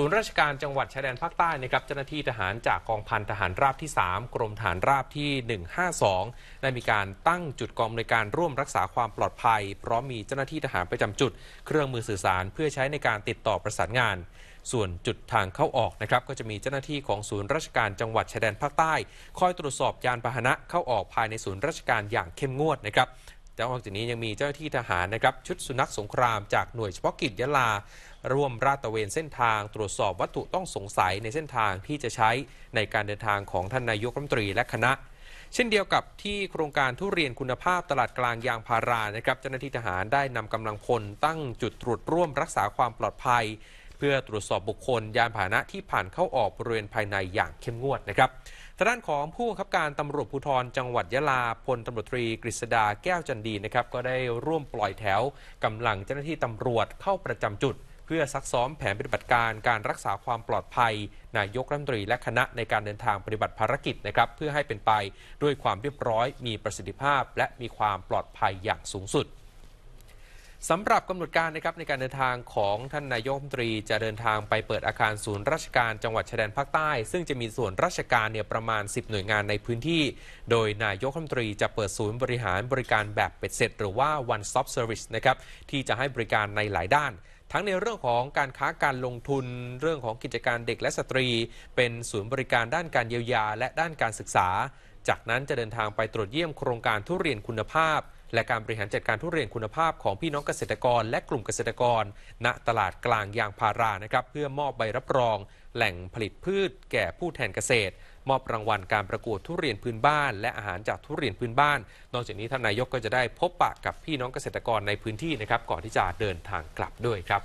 ศูนย์ราชการจังหวัดชายแดนภาคใต้นะครับ เจ้าหน้าที่ทหารจากกองพันทหารราบที่ 3 กรมทหารราบที่ 152 ได้มีการตั้งจุดกองในการร่วมรักษาความปลอดภัยพร้อมมีเจ้าหน้าที่ทหารประจำจุด เครื่องมือสื่อสารเพื่อใช้ในการติดต่อประสานงาน ส่วนจุดทางเข้าออกนะครับ ก็จะมีเจ้าหน้าที่ของศูนย์ราชการจังหวัดชายแดนภาคใต้คอยตรวจสอบยานพาหนะ เข้าออกภายในศูนย์ราชการอย่างเข้มงวดนะครับแต่นอกจากนี้ยังมีเจ้าหน้าที่ทหารนะครับชุดสุนัขสงครามจากหน่วยเฉพาะกิจยะลาร่วมราดตระเวนเส้นทาง ตรวจสอบวัตถุต้องสงสัยในเส้นทางที่จะใช้ในการเดินทางของท่านนายกรัฐมนตรีและคณะ เช่นเดียวกับที่โครงการทุเรียนคุณภาพตลาดกลางยางพารานะครับเจ้าหน้าที่ทหารได้นำกำลังพลตั้งจุดตรวจร่วมรักษาความปลอดภัยเพื่อตรวจสอบบุคคลยานพาหนะที่ผ่านเข้าออกบริเวณภายในอย่างเข้มงวดนะครับ ทางด้านของผู้บังคับการตำรวจภูธรจังหวัดยะลา พลตำรวจตรีกฤษดาแก้วจันดีนะครับก็ได้ร่วมปล่อยแถว กำลังเจ้าหน้าที่ตำรวจเข้าประจำจุด เพื่อซักซ้อมแผนปฏิบัติการการรักษาความปลอดภัย นายกรัฐมนตรีและคณะในการเดินทางปฏิบัติภารกิจนะครับเพื่อให้เป็นไปด้วยความเรียบร้อย มีประสิทธิภาพ และมีความปลอดภัยอย่างสูงสุดสำหรับกำหนดการนะครับในการเดินทางของท่านนายกรัฐมนตรี จะเดินทางไปเปิดอาคารศูนย์ราชการจังหวัดชายแดนภาคใต้ ซึ่งจะมีส่วนราชการเนี่ยประมาณ 10 หน่วยงานในพื้นที่ โดยนายกรัฐมนตรีจะเปิดศูนย์บริหารบริการแบบเป็ดเสร็จ หรือว่า one stop service นะครับที่จะให้บริการในหลายด้าน ทั้งในเรื่องของการค้าการลงทุน เรื่องของกิจการเด็กและสตรี เป็นศูนย์บริการด้านการเยียวยาและด้านการศึกษา จากนั้นจะเดินทางไปตรวจเยี่ยมโครงการทุเรียนคุณภาพและการบริหารจัดการทุเรียนคุณภาพของพี่น้องเกษตรกรและกลุ่มเกษตรกร ณตลาดกลางยางพารานะครับเพื่อมอบใบรับรอง แหล่งผลิตพืช แก่ผู้แทนเกษตร มอบรางวัลการประกวดทุเรียนพื้นบ้าน และอาหารจากทุเรียนพื้นบ้าน นอกจากนี้ท่านนายกก็จะได้พบปะกับพี่น้องเกษตรกรในพื้นที่นะครับก่อนที่จะเดินทางกลับด้วยครับ